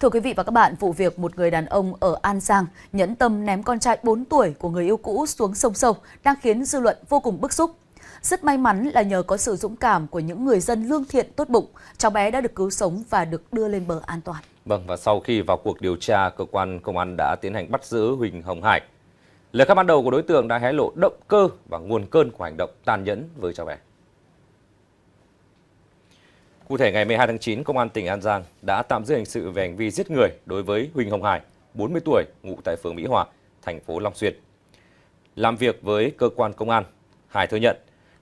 Thưa quý vị và các bạn, vụ việc một người đàn ông ở An Giang nhẫn tâm ném con trai 4 tuổi của người yêu cũ xuống sông sâu đang khiến dư luận vô cùng bức xúc. Rất may mắn là nhờ có sự dũng cảm của những người dân lương thiện tốt bụng, cháu bé đã được cứu sống và được đưa lên bờ an toàn. Vâng, và sau khi vào cuộc điều tra, cơ quan công an đã tiến hành bắt giữ Huỳnh Hồng Hải. Lời khai ban đầu của đối tượng đã hé lộ động cơ và nguồn cơn của hành động tàn nhẫn với cháu bé. Cụ thể, ngày 12 tháng 9, Công an tỉnh An Giang đã tạm giữ hình sự về hành vi giết người đối với Huỳnh Hồng Hải, 40 tuổi, ngụ tại phường Mỹ Hòa, thành phố Long Xuyên. Làm việc với cơ quan công an, Hải thừa nhận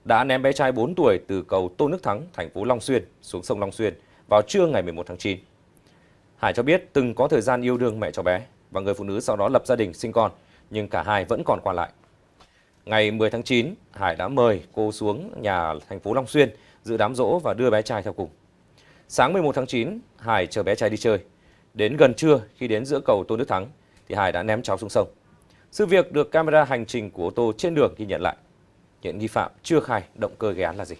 đã ném bé trai 4 tuổi từ cầu Tô Nước Thắng, thành phố Long Xuyên xuống sông Long Xuyên vào trưa ngày 11 tháng 9. Hải cho biết từng có thời gian yêu đương mẹ cháu bé và người phụ nữ sau đó lập gia đình sinh con, nhưng cả hai vẫn còn qua lại. Ngày 10 tháng 9, Hải đã mời cô xuống nhà thành phố Long Xuyên dự đám rỗ và đưa bé trai theo cùng. Sáng 11 tháng 9, Hải chờ bé trai đi chơi. Đến gần trưa, khi đến giữa cầu Tôn Đức Thắng, thì Hải đã ném cháu xuống sông. Sự việc được camera hành trình của ô tô trên đường ghi nhận lại. Hiện nghi phạm chưa khai động cơ gây án là gì.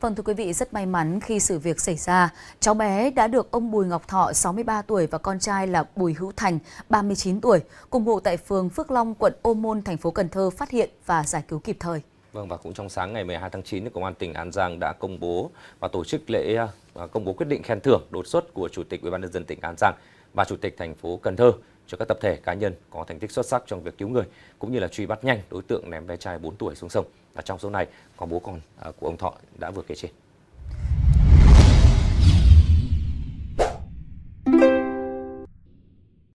Vâng thưa quý vị, rất may mắn khi sự việc xảy ra, cháu bé đã được ông Bùi Ngọc Thọ 63 tuổi và con trai là Bùi Hữu Thành 39 tuổi cùng ngụ tại phường Phước Long, quận Ô Môn, thành phố Cần Thơ phát hiện và giải cứu kịp thời. Vâng và cũng trong sáng ngày 12 tháng 9, Công an tỉnh An Giang đã công bố và tổ chức lễ à, công bố quyết định khen thưởng đột xuất của Chủ tịch ủy ban nhân dân tỉnh An Giang và Chủ tịch thành phố Cần Thơ cho các tập thể cá nhân có thành tích xuất sắc trong việc cứu người cũng như là truy bắt nhanh đối tượng ném bé trai 4 tuổi xuống sông. Và trong số này có bố con à, của ông Thọ đã vừa kể trên.